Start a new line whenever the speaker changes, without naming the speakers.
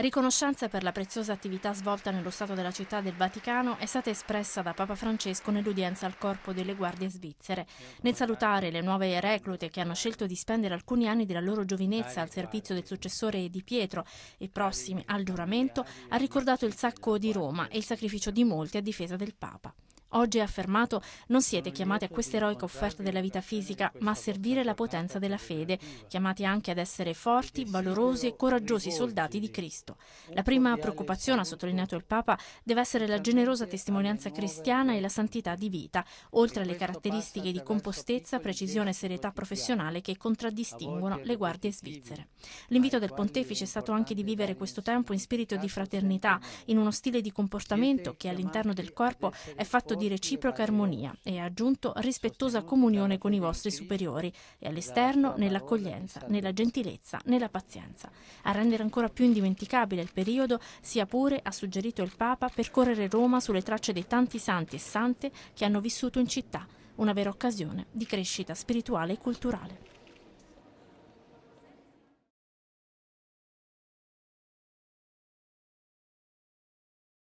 Riconoscenza per la preziosa attività svolta nello Stato della Città del Vaticano è stata espressa da Papa Francesco nell'udienza al Corpo delle Guardie Svizzere. Nel salutare le nuove reclute che hanno scelto di spendere alcuni anni della loro giovinezza al servizio del successore di Pietro e prossimi al giuramento, ha ricordato il sacco di Roma e il sacrificio di molti a difesa del Papa. Oggi ha affermato non siete chiamati a questa eroica offerta della vita fisica, ma a servire la potenza della fede, chiamati anche ad essere forti, valorosi e coraggiosi soldati di Cristo. La prima preoccupazione, ha sottolineato il Papa, deve essere la generosa testimonianza cristiana e la santità di vita, oltre alle caratteristiche di compostezza, precisione e serietà professionale che contraddistinguono le guardie svizzere. L'invito del pontefice è stato anche di vivere questo tempo in spirito di fraternità, in uno stile di comportamento che all'interno del corpo è fatto di reciproca armonia e ha aggiunto rispettosa comunione con i vostri superiori e all'esterno nell'accoglienza, nella gentilezza, nella pazienza. A rendere ancora più indimenticabile il periodo, sia pure, ha suggerito il Papa, percorrere Roma sulle tracce dei tanti santi e sante che hanno vissuto in città, una vera occasione di crescita spirituale
e culturale.